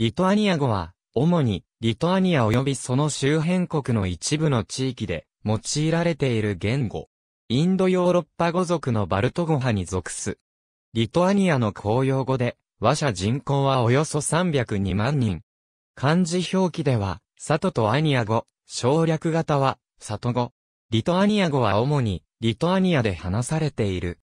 リトアニア語は、主に、リトアニア及びその周辺国の一部の地域で、用いられている言語。インドヨーロッパ語族のバルト語派に属す。リトアニアの公用語で、和者人口はおよそ302万人。漢字表記では、里とアニア語、省略型は、里語。リトアニア語は主に、リトアニアで話されている。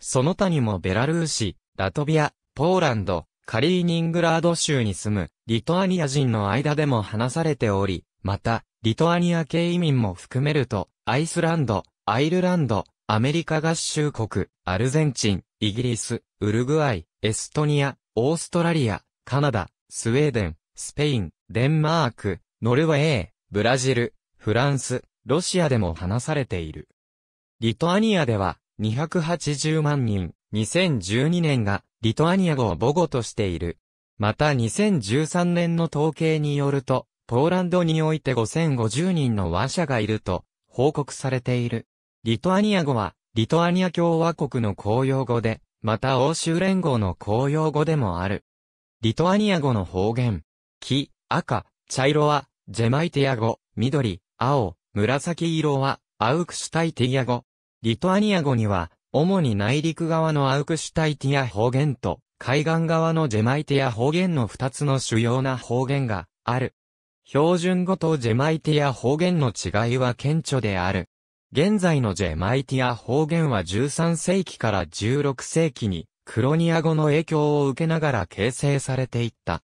その他にもベラルーシ、ラトビア、ポーランド、カリーニングラード州に住むリトアニア人の間でも話されており、また、リトアニア系移民も含めると、アイスランド、アイルランド、アメリカ合衆国、アルゼンチン、イギリス、ウルグアイ、エストニア、オーストラリア、カナダ、スウェーデン、スペイン、デンマーク、ノルウェー、ブラジル、フランス、ロシアでも話されている。リトアニアでは、280万人、2012年がリトアニア語を母語としている。また2013年の統計によると、ポーランドにおいて5050人の話者がいると報告されている。リトアニア語は、リトアニア共和国の公用語で、また欧州連合の公用語でもある。リトアニア語の方言。黄、赤、茶色は、ジェマイティア語、緑、青、紫色は、アウクシュタイティア語。リトアニア語には、主に内陸側のアウクシュタイティア方言と、海岸側のジェマイティア方言の二つの主要な方言がある。標準語とジェマイティア方言の違いは顕著である。現在のジェマイティア方言は13世紀から16世紀にクロニア語の影響を受けながら形成されていった。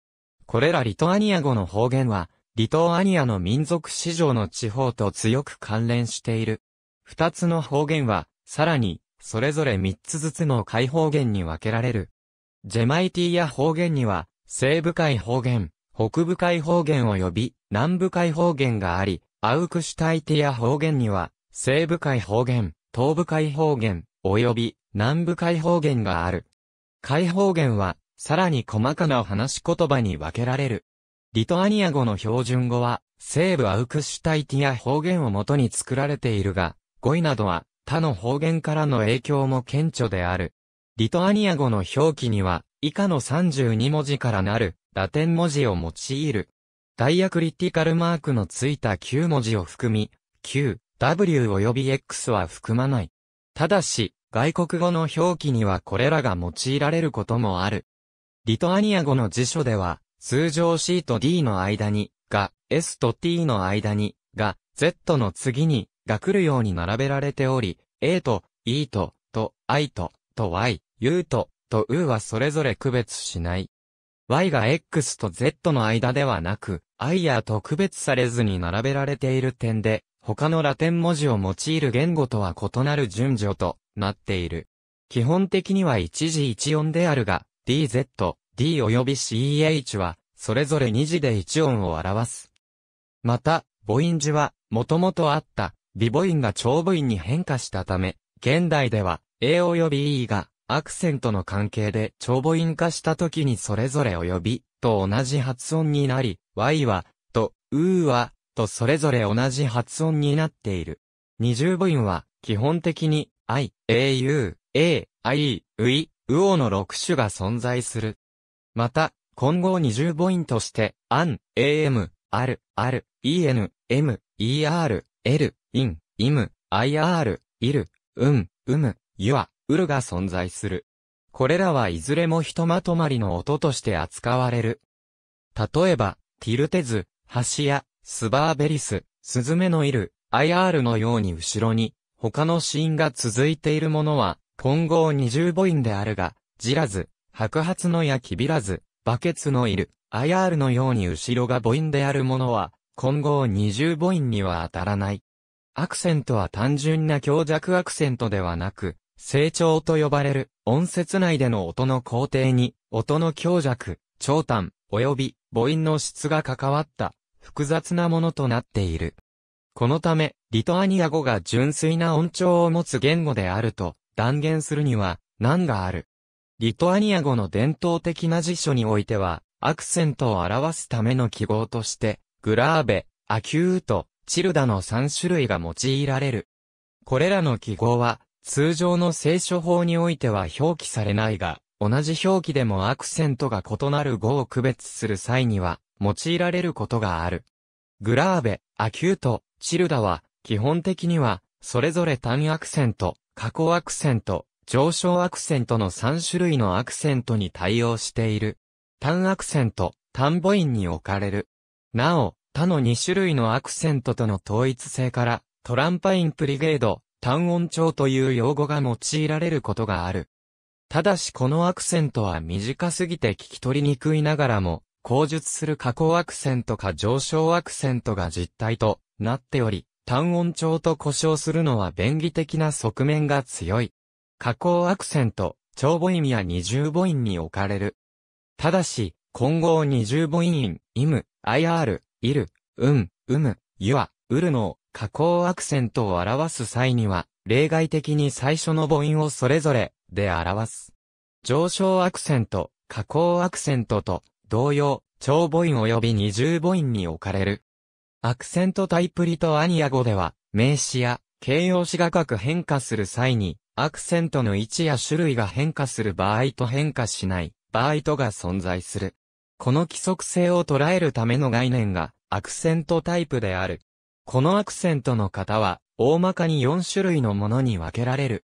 これらリトアニア語の方言は、リトアニアの民族史上の地方と強く関連している。二つの方言は、さらに、それぞれ3つずつの解方言に分けられる。ジェマイティや方言には、西部海方言、北部海方言及び南部海方言があり、アウクシュタイティア方言には、西部海方言、東部海方言、及び南部海方言がある。海方言は、さらに細かな話し言葉に分けられる。リトアニア語の標準語は、西部アウクシュタイティア方言をもとに作られているが、語彙などは、他の方言からの影響も顕著である。リトアニア語の表記には、以下の32文字からなる、ラテン文字を用いる。ダイアクリティカルマークのついた9文字を含み、Q、W 及び X は含まない。ただし、外国語の表記にはこれらが用いられることもある。リトアニア語の辞書では、通常 C と D の間に、が、S と T の間に、が、Z の次に、が来るように並べられており、A と E と、と I と、と Y、U と、と U はそれぞれ区別しない。Y が X と Z の間ではなく、I やと区別されずに並べられている点で、他のラテン文字を用いる言語とは異なる順序となっている。基本的には一時一音であるが、DZ、D 及び CH は、それぞれ二字で一音を表す。また、母音字は、もともとあった、ボ母音が長母音に変化したため、現代では、A 及び E が、アクセントの関係で長母音化した時にそれぞれ及び、と同じ発音になり、Y は、と、U は、とそれぞれ同じ発音になっている。二重母音は、基本的に、I、A、U、A、I、U、U O の6種が存在する。また、混合二重母音として、AN、AM、R、R、EN、M、ER、L、イン、イム、ir、いる、うん、うむ、ゆは、うるが存在する。これらはいずれもひとまとまりの音として扱われる。例えば、ティルテズ、ハシヤ、スバーベリス、スズメのいる、ir のように後ろに、他の子音が続いているものは、混合二重母音であるが、ジラズ、白髪のやきびらず、バケツのいる、ir のように後ろが母音であるものは、混合二重母音には当たらない。アクセントは単純な強弱アクセントではなく、成長と呼ばれる音節内での音の工程に、音の強弱、長短、及び母音の質が関わった複雑なものとなっている。このため、リトアニア語が純粋な音調を持つ言語であると断言するには難がある。リトアニア語の伝統的な辞書においては、アクセントを表すための記号として、グラーベ、アキュート、チルダの3種類が用いられる。これらの記号は、通常の聖書法においては表記されないが、同じ表記でもアクセントが異なる語を区別する際には、用いられることがある。グラーベ、アキュート、チルダは、基本的には、それぞれ単アクセント、過去、アクセント、上昇アクセントの3種類のアクセントに対応している。単アクセント、単母音に置かれる。なお、他の2種類のアクセントとの統一性から、トランパインプリゲード、単音調という用語が用いられることがある。ただしこのアクセントは短すぎて聞き取りにくいながらも、口述する下降アクセントか上昇アクセントが実態となっており、単音調と呼称するのは便宜的な側面が強い。下降アクセント、長母音や二重母音に置かれる。ただし、混合二重母音、im、ir、いる、うん、うむ、ゆは、うるの、加工アクセントを表す際には、例外的に最初の母音をそれぞれで表す。上昇アクセント、加工アクセントと同様、長母音及び二重母音に置かれる。アクセントタイプリとアニア語では、名詞や形容詞が各変化する際に、アクセントの位置や種類が変化する場合と変化しない場合とが存在する。この規則性を捉えるための概念が、アクセントタイプである。このアクセントの型は、大まかに4種類のものに分けられる。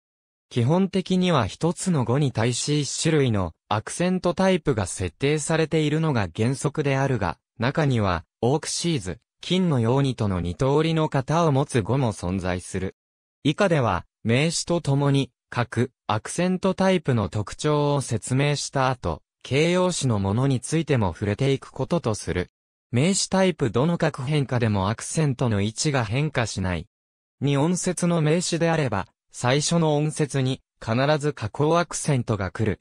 基本的には1つの語に対し1種類のアクセントタイプが設定されているのが原則であるが、中には、オークシーズ、金のようにとの2通りの型を持つ語も存在する。以下では、名詞とともに、各アクセントタイプの特徴を説明した後、形容詞のものについても触れていくこととする。名詞タイプどの各変化でもアクセントの位置が変化しない。二音節の名詞であれば、最初の音節に必ず加工アクセントが来る。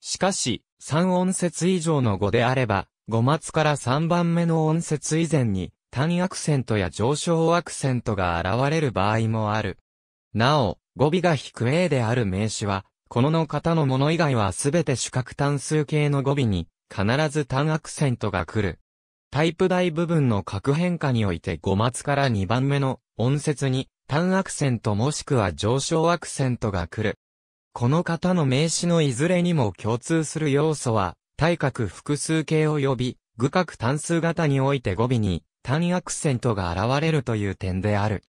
しかし、3音節以上の語であれば、5末から3番目の音節以前に単アクセントや上昇アクセントが現れる場合もある。なお、語尾が低 A である名詞は、このの型のもの以外はすべて主角単数形の語尾に、必ず単アクセントが来る。タイプ大部分の核変化において5末から2番目の音節に単アクセントもしくは上昇アクセントが来る。この型の名詞のいずれにも共通する要素は、対角複数形及び、具角単数型において語尾に単アクセントが現れるという点である。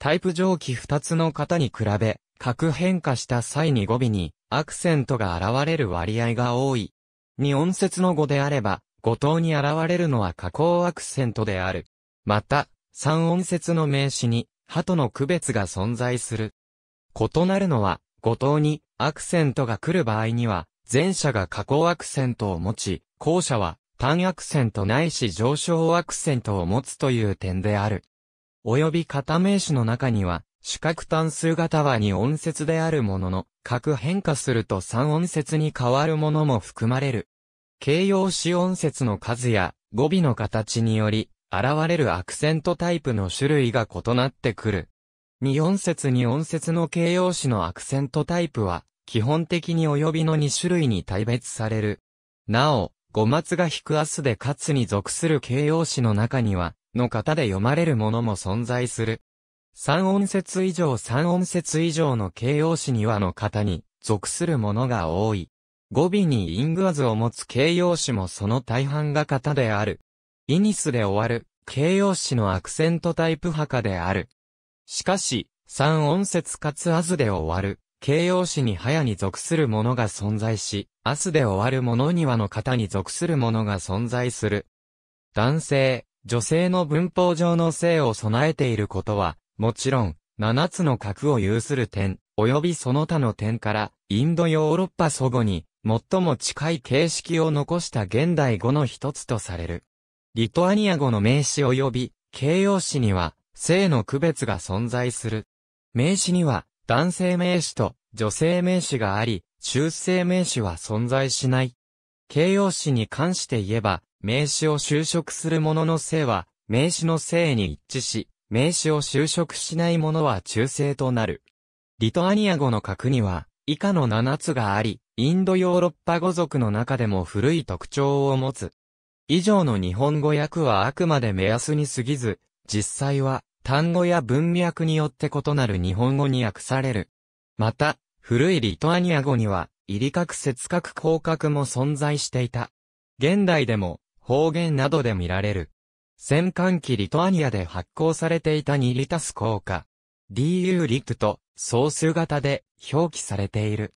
タイプ上記2つの型に比べ、核変化した際に語尾にアクセントが現れる割合が多い。に音節の語であれば、語頭に現れるのは加工アクセントである。また、三音節の名詞に、歯との区別が存在する。異なるのは、語頭にアクセントが来る場合には、前者が加工アクセントを持ち、後者は単アクセントないし上昇アクセントを持つという点である。および片名詞の中には、主角単数型は2音節であるものの、各変化すると3音節に変わるものも含まれる。形容詞音節の数や語尾の形により、現れるアクセントタイプの種類が異なってくる。2音節2音節の形容詞のアクセントタイプは、基本的に及びの2種類に大別される。なお、語末が引く明日でかつに属する形容詞の中には、の型で読まれるものも存在する。三音節以上三音節以上の形容詞にはの型に属するものが多い。語尾にイングアズを持つ形容詞もその大半が型である。イニスで終わる形容詞のアクセントタイプ墓である。しかし、三音節かつアズで終わる形容詞に早に属するものが存在し、アスで終わるものにはの型に属するものが存在する。男性、女性の文法上の性を備えていることは、もちろん、七つの核を有する点、及びその他の点から、インドヨーロッパ祖語に、最も近い形式を残した現代語の一つとされる。リトアニア語の名詞及び、形容詞には、性の区別が存在する。名詞には、男性名詞と女性名詞があり、中性名詞は存在しない。形容詞に関して言えば、名詞を修飾するものの性は、名詞の性に一致し、名詞を修飾しないものは中性となる。リトアニア語の核には、以下の7つがあり、インドヨーロッパ語族の中でも古い特徴を持つ。以上の日本語訳はあくまで目安に過ぎず、実際は単語や文脈によって異なる日本語に訳される。また、古いリトアニア語には、入り角節角広角も存在していた。現代でも方言などで見られる。戦艦機リトアニアで発行されていた2リタス効果。DU リクと総数型で表記されている。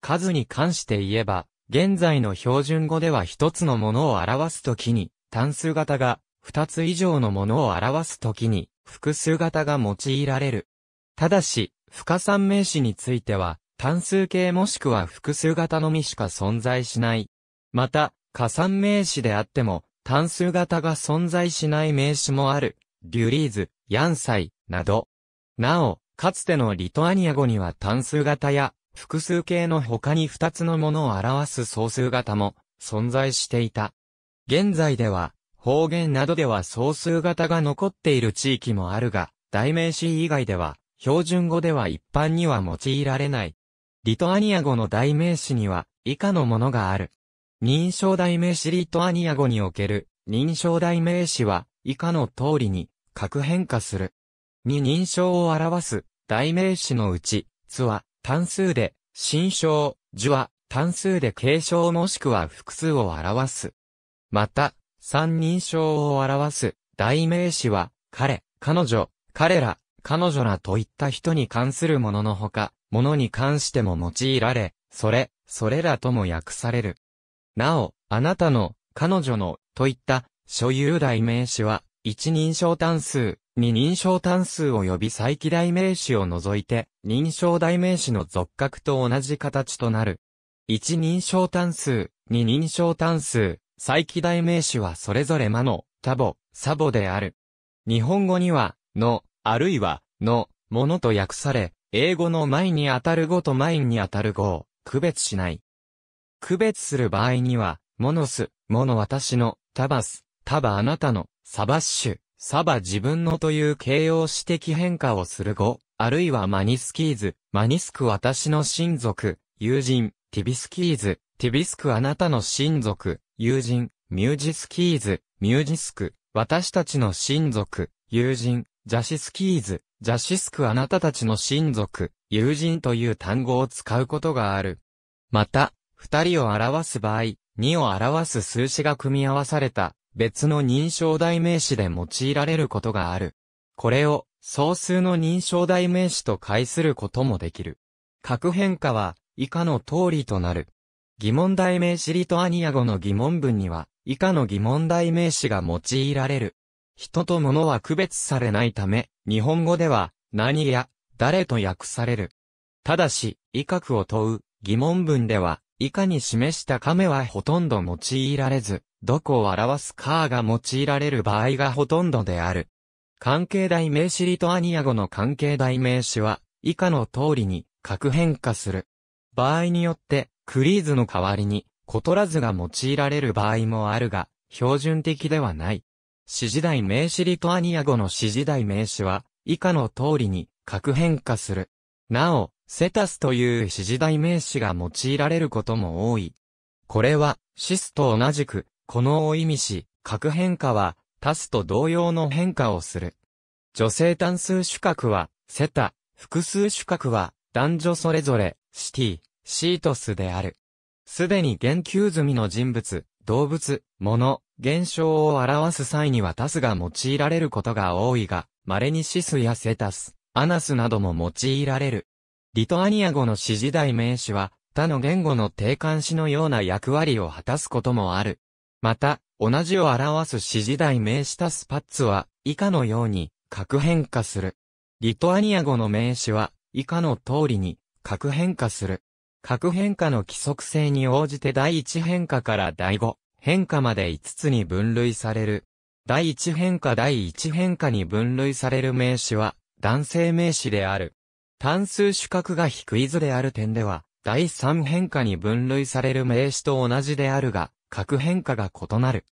数に関して言えば、現在の標準語では一つのものを表すときに、単数型が二つ以上のものを表すときに、複数型が用いられる。ただし、不可算名詞については、単数形もしくは複数型のみしか存在しない。また、加算名詞であっても、単数型が存在しない名詞もある、リュリーズ、ヤンサイ、など。なお、かつてのリトアニア語には単数型や複数形の他に2つのものを表す総数型も存在していた。現在では方言などでは総数型が残っている地域もあるが、代名詞以外では標準語では一般には用いられない。リトアニア語の代名詞には以下のものがある。認証代名詞リトアニア語における認証代名詞は以下の通りに核変化する。に認証を表す代名詞のうち、つは単数で、新証、樹は単数で継承もしくは複数を表す。また、三認証を表す代名詞は、彼、彼女、彼ら、彼女らといった人に関するもののほか、ものに関しても用いられ、それ、それらとも訳される。なお、あなたの、彼女の、といった、所有代名詞は、一人称単数、二人称単数及び再起代名詞を除いて、認証代名詞の属格と同じ形となる。一人称単数、二人称単数、再起代名詞はそれぞれ魔の、多母、サボである。日本語には、の、あるいは、の、ものと訳され、英語の前に当たる語と前に当たる語を区別しない。区別する場合には、モノス、モノ私の、タバス、タバあなたの、サバッシュ、サバ自分のという形容詞的変化をする語、あるいはマニスキーズ、マニスク私の親族、友人、ティビスキーズ、ティビスクあなたの親族、友人、ミュージスキーズ、ミュージスク、私たちの親族、友人、ジャシスキーズ、ジャシスクあなたたちの親族、友人という単語を使うことがある。また、二人を表す場合、二を表す数詞が組み合わされた別の認証代名詞で用いられることがある。これを総数の認証代名詞と解することもできる。核変化は以下の通りとなる。疑問代名詞リトアニア語の疑問文には以下の疑問代名詞が用いられる。人と物は区別されないため、日本語では何や誰と訳される。ただし、威嚇を問う疑問文では以下に示した亀はほとんど用いられず、どこを表すかが用いられる場合がほとんどである。関係代名詞リトアニア語の関係代名詞は、以下の通りに、核変化する。場合によって、クリーズの代わりに、コトラズが用いられる場合もあるが、標準的ではない。指示代名詞リトアニア語の指示代名詞は、以下の通りに、核変化する。なお、セタスという指示代名詞が用いられることも多い。これは、シスと同じく、このを意味し、核変化は、タスと同様の変化をする。女性単数主格は、セタ、複数主格は、男女それぞれ、シティ、シートスである。すでに言及済みの人物、動物、物、現象を表す際にはタスが用いられることが多いが、稀にシスやセタス、アナスなども用いられる。リトアニア語の指示代名詞は、他の言語の定冠詞のような役割を果たすこともある。また、同じを表す指示代名詞たスパッツは、以下のように、核変化する。リトアニア語の名詞は、以下の通りに、核変化する。核変化の規則性に応じて第1変化から第5変化まで5つに分類される。第1変化第1変化に分類される名詞は、男性名詞である。単数主格が低い図である点では、第三変化に分類される名詞と同じであるが、格変化が異なる。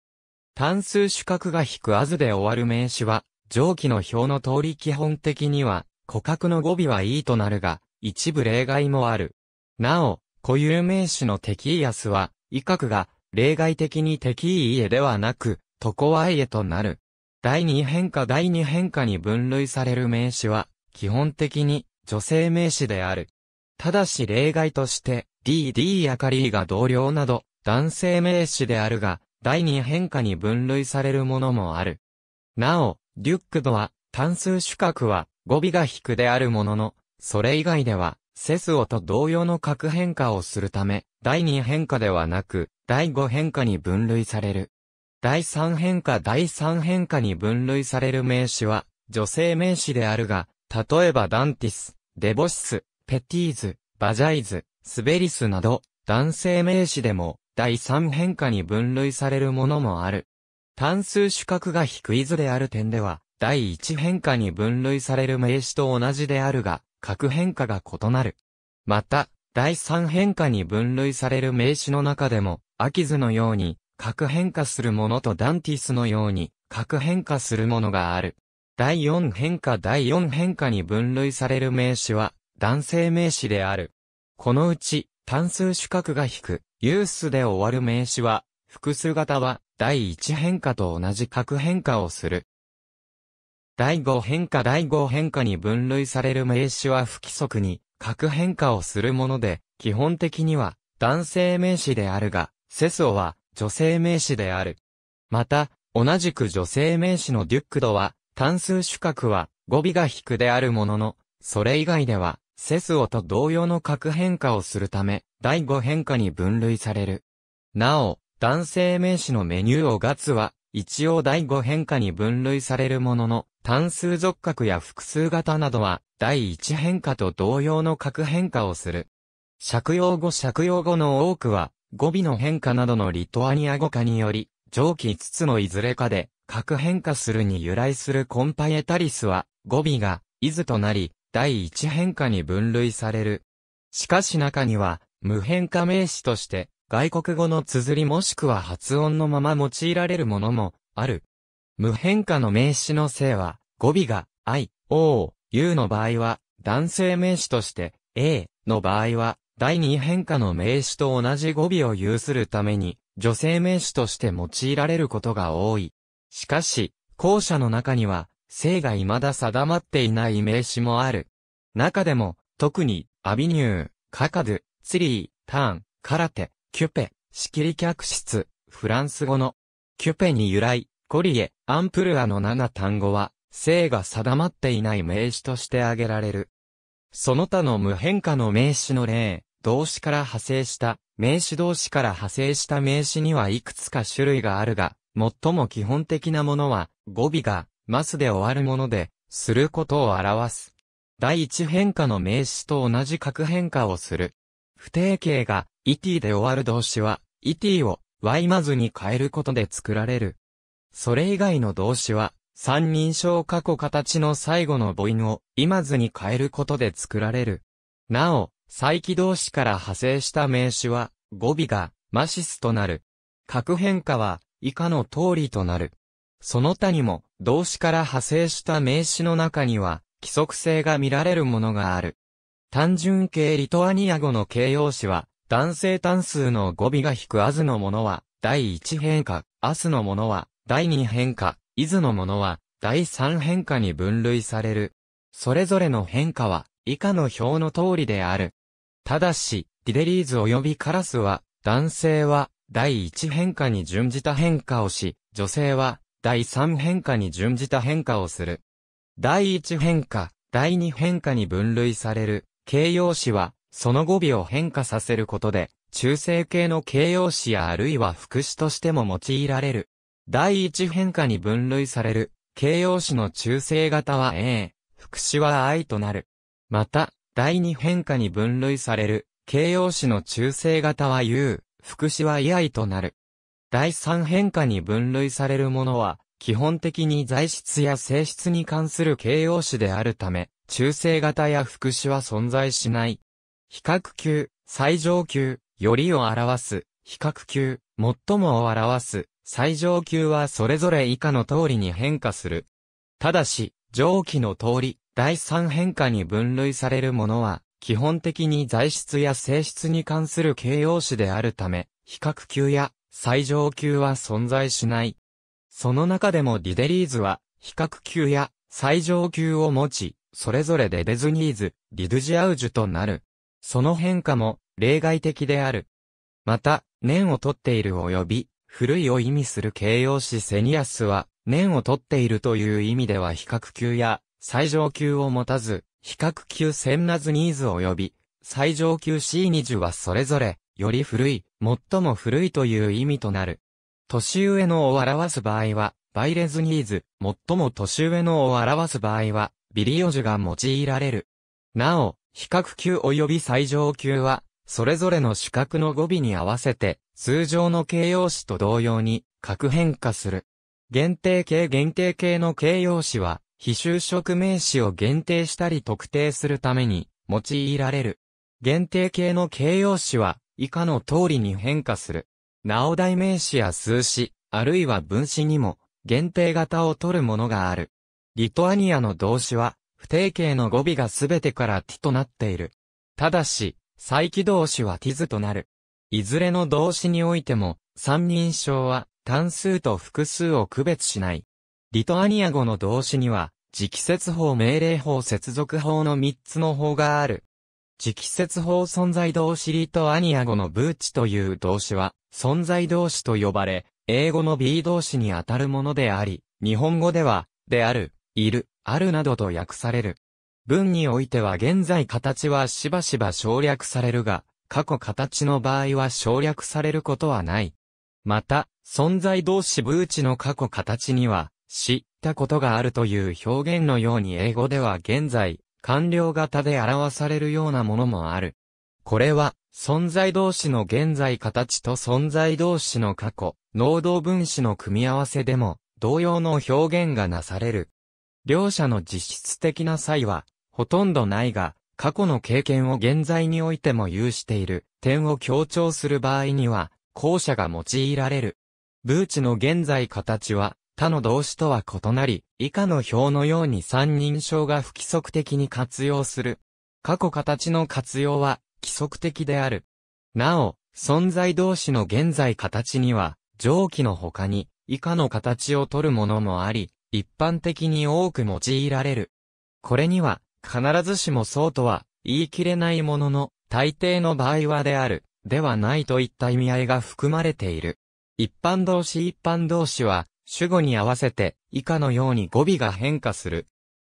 単数主格が低あずで終わる名詞は、上記の表の通り基本的には、古格の語尾は E となるが、一部例外もある。なお、固有名詞の敵イアスは、威嚇が、例外的に敵イエではなく、とこわいえとなる。第二変化第二変化に分類される名詞は、基本的に、女性名詞である。ただし例外として、DD カかりが同僚など、男性名詞であるが、第二変化に分類されるものもある。なお、リュックドは、単数主格は、語尾が低であるものの、それ以外では、セスオと同様の格変化をするため、第二変化ではなく、第五変化に分類される。第三変化第三変化に分類される名詞は、女性名詞であるが、例えばダンティス、デボシス、ペティーズ、バジャイズ、スベリスなど、男性名詞でも、第三変化に分類されるものもある。単数主格が低い図である点では、第一変化に分類される名詞と同じであるが、格変化が異なる。また、第三変化に分類される名詞の中でも、アキズのように、格変化するものとダンティスのように、格変化するものがある。第4変化第4変化に分類される名詞は、男性名詞である。このうち、単数主格が引く、ユースで終わる名詞は、複数型は、第1変化と同じ格変化をする。第5変化第5変化に分類される名詞は不規則に、格変化をするもので、基本的には、男性名詞であるが、セソは、女性名詞である。また、同じく女性名詞のデュックドは、単数主格は語尾が低であるものの、それ以外では、セスオと同様の格変化をするため、第5変化に分類される。なお、男性名詞のメニューをガツは、一応第5変化に分類されるものの、単数属格や複数型などは、第1変化と同様の格変化をする。借用語借用語の多くは、語尾の変化などのリトアニア語化により、上記5つのいずれかで、核変化するに由来するコンパエタリスは、語尾が、イズとなり、第一変化に分類される。しかし中には、無変化名詞として、外国語の綴りもしくは発音のまま用いられるものも、ある。無変化の名詞の性は、語尾が、I、O、U の場合は、男性名詞として、A の場合は、第二変化の名詞と同じ語尾を有するために、女性名詞として用いられることが多い。しかし、後者の中には、性が未だ定まっていない名詞もある。中でも、特に、アビニュー、カカドゥ、ツリー、ターン、カラテ、キュペ、仕切り客室、フランス語の、キュペに由来、コリエ、アンプルアの7単語は、性が定まっていない名詞として挙げられる。その他の無変化の名詞の例、動詞から派生した、名詞動詞から派生した名詞にはいくつか種類があるが、最も基本的なものは、語尾が、ますで終わるもので、することを表す。第一変化の名詞と同じ格変化をする。不定形が、イティで終わる動詞は、イティを、y マズに変えることで作られる。それ以外の動詞は、三人称過去形の最後の母音を、マズに変えることで作られる。なお、再起動詞から派生した名詞は、語尾が、マシスとなる。格変化は、以下の通りとなる。その他にも、動詞から派生した名詞の中には、規則性が見られるものがある。単純形リトアニア語の形容詞は、男性単数の語尾が引くアズのものは、第1変化、アスのものは、第2変化、イズのものは、第3変化に分類される。それぞれの変化は、以下の表の通りである。ただし、ディデリーズ及びカラスは、男性は、第1変化に準じた変化をし、女性は第3変化に準じた変化をする。第1変化、第2変化に分類される形容詞は、その語尾を変化させることで、中性形の形容詞やあるいは副詞としても用いられる。第1変化に分類される形容詞の中性型は A、副詞は I となる。また、第2変化に分類される形容詞の中性型は U、副詞は居合となる。第三変化に分類されるものは、基本的に材質や性質に関する形容詞であるため、中性型や副詞は存在しない。比較級、最上級、よりを表す、比較級、最もを表す、最上級はそれぞれ以下の通りに変化する。ただし、上記の通り、第三変化に分類されるものは、基本的に材質や性質に関する形容詞であるため、比較級や最上級は存在しない。その中でもディデリーズは、比較級や最上級を持ち、それぞれでデズニーズ、ディドゥジアウジュとなる。その変化も例外的である。また、年を取っている及び、古いを意味する形容詞セニアスは、年を取っているという意味では比較級や最上級を持たず、比較級千ナズニーズ及び、最上級 C20 はそれぞれ、より古い、最も古いという意味となる。年上のを表す場合は、バイレズニーズ、最も年上のを表す場合は、ビリオジュが用いられる。なお、比較級及び最上級は、それぞれの主格の語尾に合わせて、通常の形容詞と同様に、格変化する。限定形限定形の形容詞は、非就職名詞を限定したり特定するために用いられる。限定形の形容詞は以下の通りに変化する。なお代名詞や数詞、あるいは分詞にも限定型を取るものがある。リトアニアの動詞は不定形の語尾がすべてから t となっている。ただし、再起動詞は t i となる。いずれの動詞においても、三人称は単数と複数を区別しない。リトアニア語の動詞には、直接法命令法接続法の3つの法がある。直接法存在動詞リトアニア語のブーチという動詞は、存在動詞と呼ばれ、英語の B 動詞にあたるものであり、日本語では、である、いる、あるなどと訳される。文においては現在形はしばしば省略されるが、過去形の場合は省略されることはない。また、存在動詞ブーチの過去形には、知ったことがあるという表現のように英語では現在、完了型で表されるようなものもある。これは、存在同士の現在形と存在同士の過去、能動分子の組み合わせでも、同様の表現がなされる。両者の実質的な際は、ほとんどないが、過去の経験を現在においても有している点を強調する場合には、後者が用いられる。ブーチの現在形は、他の動詞とは異なり、以下の表のように三人称が不規則的に活用する。過去形の活用は規則的である。なお、存在動詞の現在形には、上記の他に以下の形を取るものもあり、一般的に多く用いられる。これには、必ずしもそうとは言い切れないものの、大抵の場合はである、ではないといった意味合いが含まれている。一般動詞一般動詞は、主語に合わせて以下のように語尾が変化する。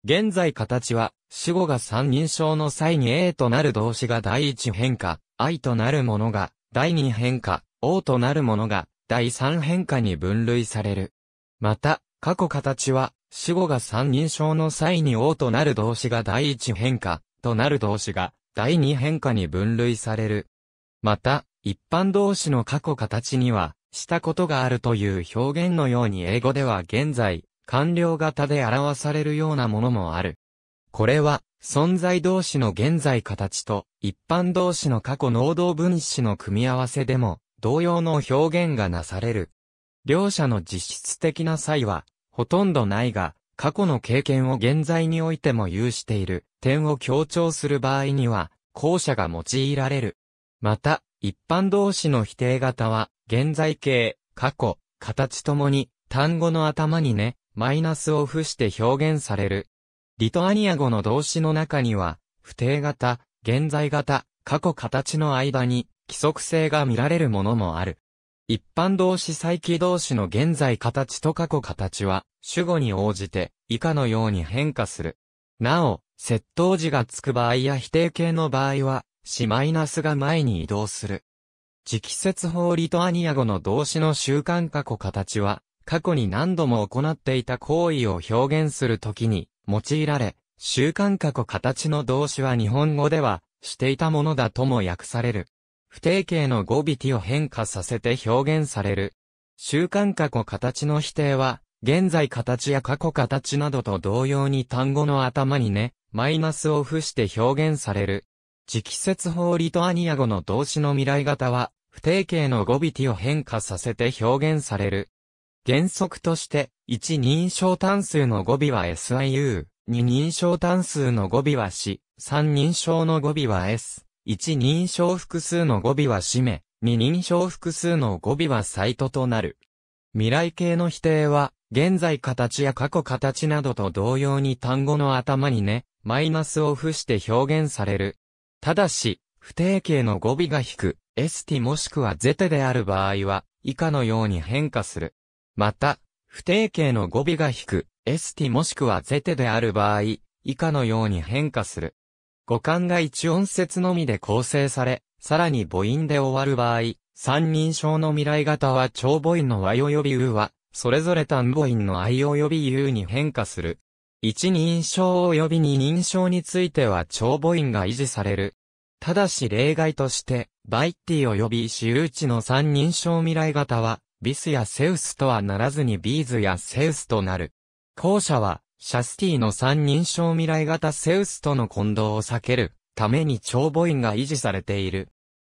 現在形は、主語が三人称の際に A となる動詞が第一変化、I となるものが第二変化、O となるものが第三変化に分類される。また、過去形は、主語が三人称の際に O となる動詞が第一変化、となる動詞が第二変化に分類される。また、一般動詞の過去形には、したことがあるという表現のように英語では現在、完了型で表されるようなものもある。これは、存在動詞の現在形と、一般動詞の過去能動分詞の組み合わせでも、同様の表現がなされる。両者の実質的な際は、ほとんどないが、過去の経験を現在においても有している点を強調する場合には、後者が用いられる。また、一般動詞の否定型は、現在形、過去、形ともに、単語の頭にね、マイナスを付して表現される。リトアニア語の動詞の中には、不定型、現在型、過去形の間に、規則性が見られるものもある。一般動詞再起動詞の現在形と過去形は、主語に応じて、以下のように変化する。なお、接頭時がつく場合や否定形の場合は、しマイナスが前に移動する。直接法リトアニア語の動詞の習慣過去形は、過去に何度も行っていた行為を表現するときに用いられ、習慣過去形の動詞は日本語では、していたものだとも訳される。不定形の語尾ティを変化させて表現される。習慣過去形の否定は、現在形や過去形などと同様に単語の頭にね、マイナスを付して表現される。直接法リトアニア語の動詞の未来型は、不定形の語尾 t を変化させて表現される。原則として、1認証単数の語尾は siu、2認証単数の語尾はし、3認証の語尾は s、1認証複数の語尾は氏名、2認証複数の語尾はサイトとなる。未来形の否定は、現在形や過去形などと同様に単語の頭にね、マイナスを付して表現される。ただし、不定形の語尾が引く、エスティもしくはゼテである場合は、以下のように変化する。また、不定形の語尾が引く、エスティもしくはゼテである場合、以下のように変化する。語感が一音節のみで構成され、さらに母音で終わる場合、三人称の未来型は長母音の y 及び u は、それぞれ単母音の i 及び u に変化する。一人称及び二人称については長母音が維持される。ただし例外として、バイッティ及び私有地の三人称未来型は、ビスやセウスとはならずにビーズやセウスとなる。後者は、シャスティの三人称未来型セウスとの混同を避けるために長母音が維持されている。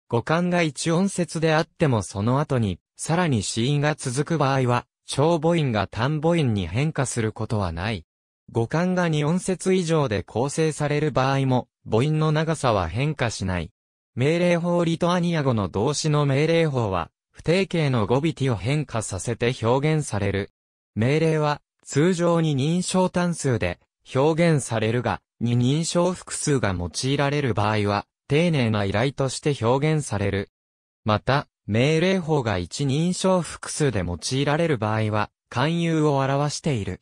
五感が一音節であってもその後に、さらに死因が続く場合は、長母音が単母音に変化することはない。五感が二音節以上で構成される場合も、母音の長さは変化しない。命令法リトアニア語の動詞の命令法は、不定形の語尾 t を変化させて表現される。命令は、通常に認証単数で表現されるが、に認証複数が用いられる場合は、丁寧な依頼として表現される。また、命令法が一認証複数で用いられる場合は、勧誘を表している。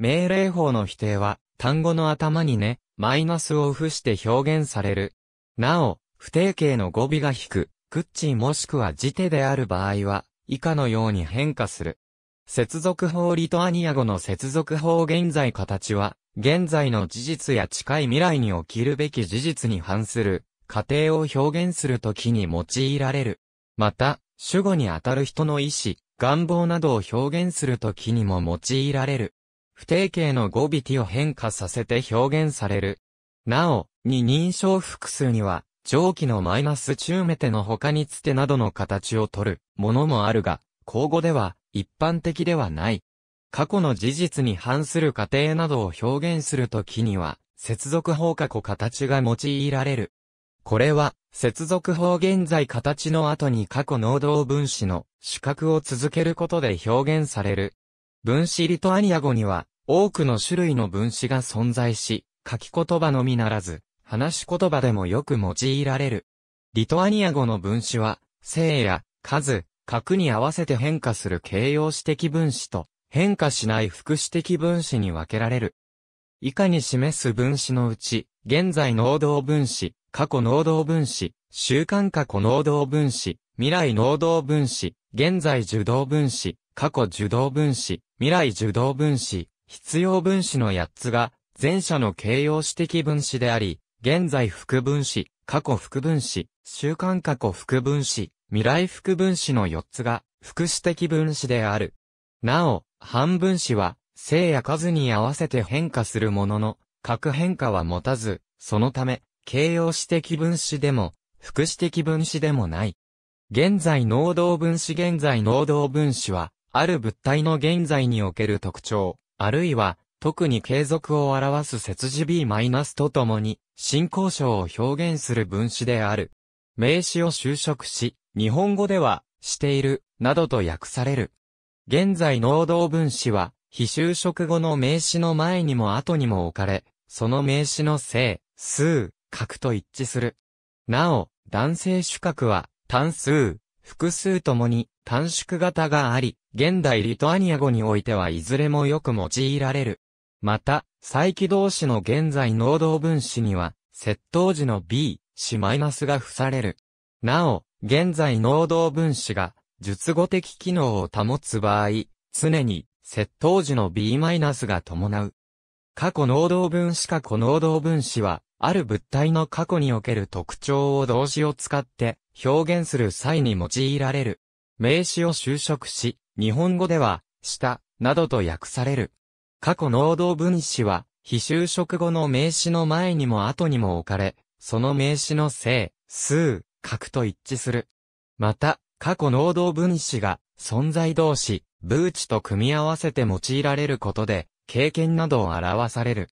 命令法の否定は、単語の頭にね、マイナスを付して表現される。なお、不定形の語尾が引く、クッチもしくは辞手である場合は、以下のように変化する。接続法リトアニア語の接続法現在形は、現在の事実や近い未来に起きるべき事実に反する、過程を表現するときに用いられる。また、主語にあたる人の意思、願望などを表現するときにも用いられる。不定形の語尾を変化させて表現される。なお、二人称複数には、蒸気のマイナス中メテの他につてなどの形をとるものもあるが、口語では一般的ではない。過去の事実に反する過程などを表現するときには、接続法過去形が用いられる。これは、接続法現在形の後に過去能動分子の主格を続けることで表現される。分子リトアニア語には、多くの種類の分子が存在し、書き言葉のみならず、話し言葉でもよく用いられる。リトアニア語の分子は、性や数、核に合わせて変化する形容詞的分子と変化しない副詞的分子に分けられる。以下に示す分子のうち、現在能動分子、過去能動分子、習慣過去能動分子、未来能動分子、現在受動分子、過去受動分子、未来受動分子、必要分子の8つが、前者の形容詞的分子であり、現在副分子、過去副分子、習慣過去副分子、未来副分子の4つが、副子的分子である。なお、半分子は、性や数に合わせて変化するものの、核変化は持たず、そのため、形容子的分子でも、副子的分子でもない。現在能動分子現在能動分子は、ある物体の現在における特徴、あるいは特に継続を表す節字 b- マイナとともに、進行章を表現する分子である。名詞を修飾し、日本語では、している、などと訳される。現在能動分子は、非修飾語の名詞の前にも後にも置かれ、その名詞の性、数、格と一致する。なお、男性主格は、単数、複数ともに短縮型があり、現代リトアニア語においてはいずれもよく用いられる。また、再起動詞の現在能動分子には、窃盗時の B、C マイナスが付される。なお、現在能動分子が、述語的機能を保つ場合、常に、窃盗時の B マイナスが伴う。過去能動分子過去能動分子は、ある物体の過去における特徴を動詞を使って表現する際に用いられる。名詞を修飾し、日本語では、下、などと訳される。過去能動分子は、非就職後の名詞の前にも後にも置かれ、その名詞の性、数、格と一致する。また、過去能動分子が存在動詞、ブーチと組み合わせて用いられることで、経験などを表される。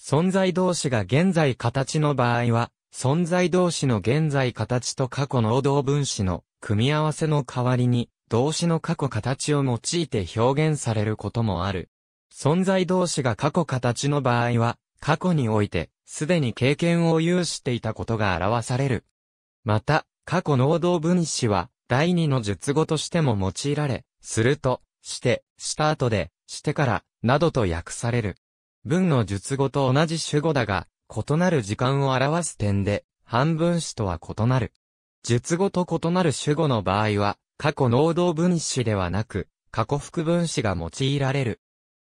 存在動詞が現在形の場合は、存在動詞の現在形と過去能動分子の組み合わせの代わりに、動詞の過去形を用いて表現されることもある。存在同士が過去形の場合は、過去において、すでに経験を有していたことが表される。また、過去能動分子は、第二の述語としても用いられ、すると、して、した後で、してから、などと訳される。文の述語と同じ主語だが、異なる時間を表す点で、半分子とは異なる。述語と異なる主語の場合は、過去能動分子ではなく、過去副分子が用いられる。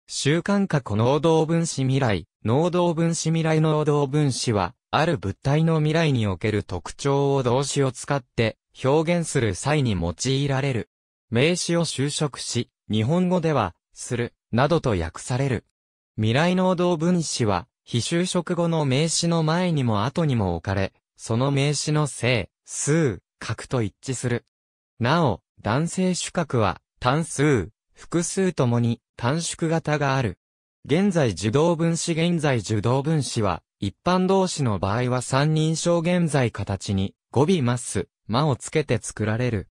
習慣過去能動分子未来、能動分子未来能動分子は、ある物体の未来における特徴を動詞を使って表現する際に用いられる。名詞を修飾し、日本語では、する、などと訳される。未来能動分子は、非修飾語の名詞の前にも後にも置かれ、その名詞の性、数、核と一致する。なお、男性主格は、単数、複数ともに短縮型がある。現在受動分子現在受動分子は、一般動詞の場合は三人称現在形に語尾マス、間をつけて作られる。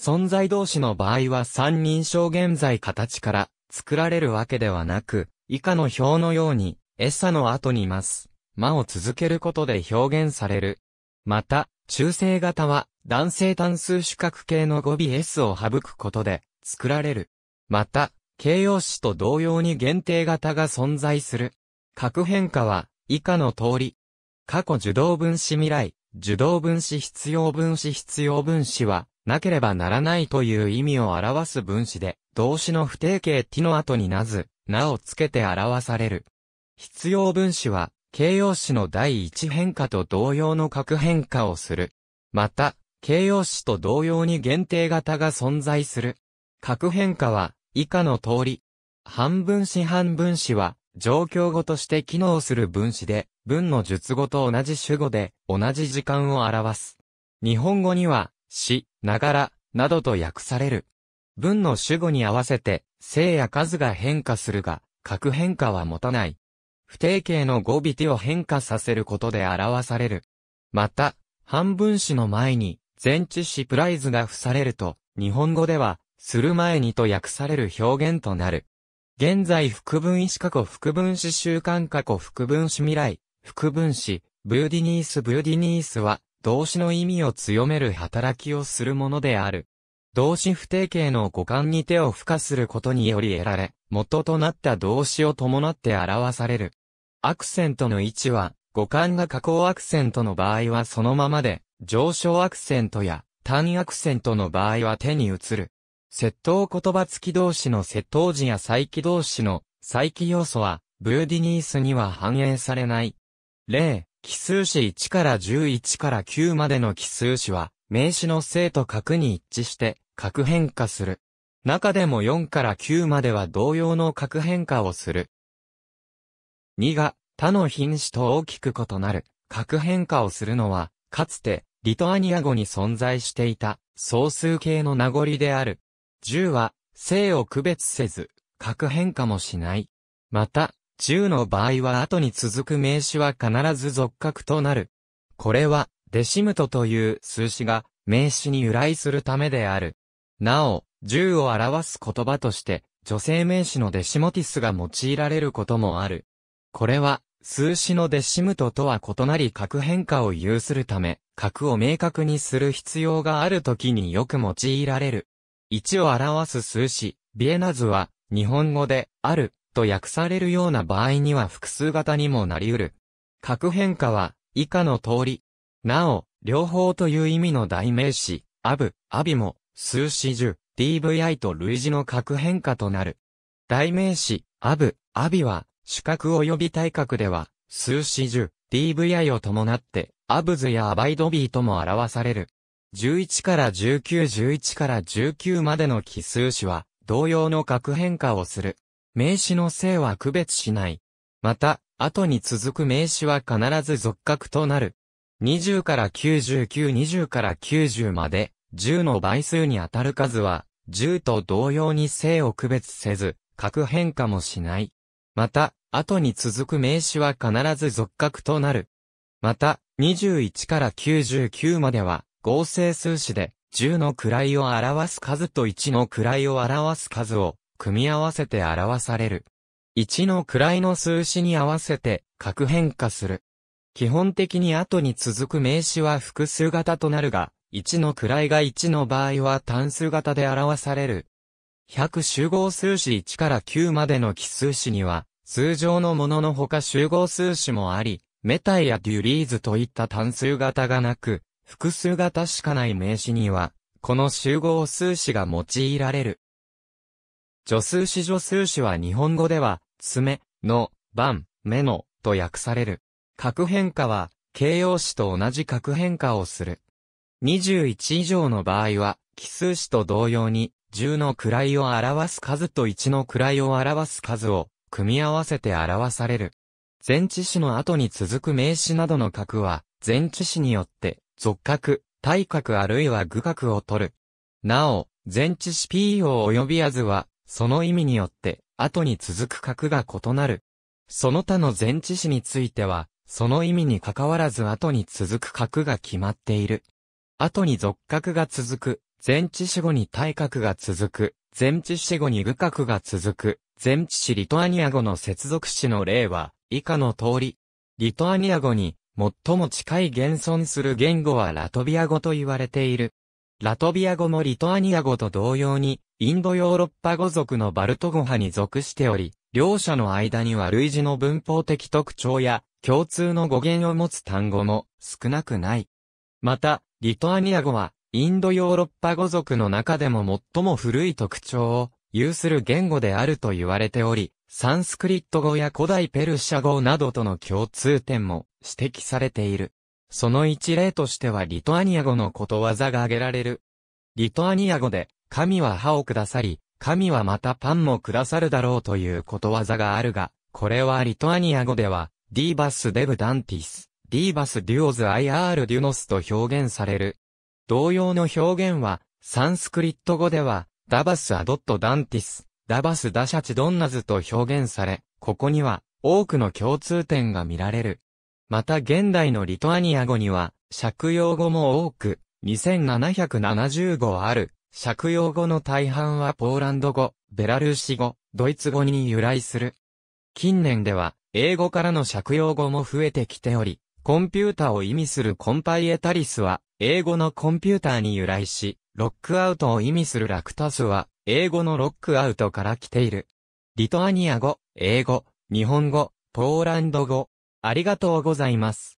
存在動詞の場合は三人称現在形から作られるわけではなく、以下の表のように、餌の後にます。間を続けることで表現される。また、中性型は、男性単数主格形の語尾 S を省くことで、作られる。また、形容詞と同様に限定型が存在する。核変化は、以下の通り。過去受動分子未来、受動分子必要分子必要分子は、なければならないという意味を表す分子で、動詞の不定形 t の後になず、名をつけて表される。必要分子は、形容詞の第一変化と同様の核変化をする。また、形容詞と同様に限定型が存在する。核変化は、以下の通り、半分子半分子は、状況語として機能する分子で、文の述語と同じ主語で、同じ時間を表す。日本語には、死、ながら、などと訳される。文の主語に合わせて、性や数が変化するが、核変化は持たない。不定形の語尾手を変化させることで表される。また、半分子の前に、前置詞プライズが付されると、日本語では、する前にと訳される表現となる。現在副分子過去副分子習慣過去副分子未来、副分子、ブーディニースブーディニースは、動詞の意味を強める働きをするものである。動詞不定形の語感に手を付加することにより得られ、元となった動詞を伴って表される。アクセントの位置は、語感が下降アクセントの場合はそのままで、上昇アクセントや単位アクセントの場合は手に移る。窃盗言葉付き動詞の窃盗時や再起動詞の再起要素は、ブーディニースには反映されない。例、奇数詞1から11から9までの奇数詞は、名詞の正と角に一致して、角変化する。中でも4から9までは同様の角変化をする。2が、他の品詞と大きく異なる、角変化をするのは、かつて、リトアニア語に存在していた、総数形の名残である。銃は、性を区別せず、核変化もしない。また、銃の場合は後に続く名詞は必ず続格となる。これは、デシムトという数詞が名詞に由来するためである。なお、銃を表す言葉として、女性名詞のデシモティスが用いられることもある。これは、数詞のデシムトとは異なり核変化を有するため、核を明確にする必要がある時によく用いられる。1を表す数詞、ビエナズは、日本語で、ある、と訳されるような場合には複数型にもなり得る。核変化は、以下の通り。なお、両方という意味の代名詞、アブ、アビも、数詞十、DVI と類似の核変化となる。代名詞、アブ、アビは、主格及び対角では、数詞十、DVI を伴って、アブズやアバイドビーとも表される。11から19、11から19までの奇数詞は、同様の格変化をする。名詞の性は区別しない。また、後に続く名詞は必ず俗格となる。20から99、20から90まで、10の倍数に当たる数は、10と同様に性を区別せず、格変化もしない。また、後に続く名詞は必ず俗格となる。また、21から99までは、合成数詞で10の位を表す数と1の位を表す数を組み合わせて表される。1の位の数詞に合わせて核変化する。基本的に後に続く名詞は複数型となるが、1の位が1の場合は単数型で表される。100集合数詞1から9までの奇数詞には、通常のもののほか集合数詞もあり、メタイやデュリーズといった単数型がなく、複数が確かない名詞には、この集合数詞が用いられる。助数詞助数詞は日本語では、爪、の、番、目の、と訳される。核変化は、形容詞と同じ核変化をする。21以上の場合は、奇数詞と同様に、10の位を表す数と1の位を表す数を、組み合わせて表される。前置詞の後に続く名詞などの核は、前置詞によって属格、対格あるいは具格を取る。なお、前置詞 P を及びやずは、その意味によって、後に続く格が異なる。その他の前置詞については、その意味に関わらず後に続く格が決まっている。後に属格が続く、前置詞語に対格が続く、前置詞語に具格が続く、前置詞リトアニア語の接続詞の例は、以下の通り。リトアニア語に、最も近い現存する言語はラトビア語と言われている。ラトビア語もリトアニア語と同様に、インドヨーロッパ語族のバルト語派に属しており、両者の間には類似の文法的特徴や共通の語源を持つ単語も少なくない。また、リトアニア語は、インドヨーロッパ語族の中でも最も古い特徴を有する言語であると言われており、サンスクリット語や古代ペルシャ語などとの共通点も指摘されている。その一例としてはリトアニア語のことわざが挙げられる。リトアニア語で、神は歯をくださり、神はまたパンもくださるだろうということわざがあるが、これはリトアニア語では、ディーバスデブダンティス、ディーバスデュオズアアイ・ール・デュノスと表現される。同様の表現は、サンスクリット語では、ダバスアドットダンティス、ダバスダシャチドンナズと表現され、ここには、多くの共通点が見られる。また現代のリトアニア語には、借用語も多く、2770語ある。借用語の大半はポーランド語、ベラルーシ語、ドイツ語に由来する。近年では、英語からの借用語も増えてきており、コンピュータを意味するコンパイエタリスは、英語のコンピューターに由来し、ロックアウトを意味するラクタスは、英語のロックアウトから来ている。リトアニア語、英語、日本語、ポーランド語、ありがとうございます。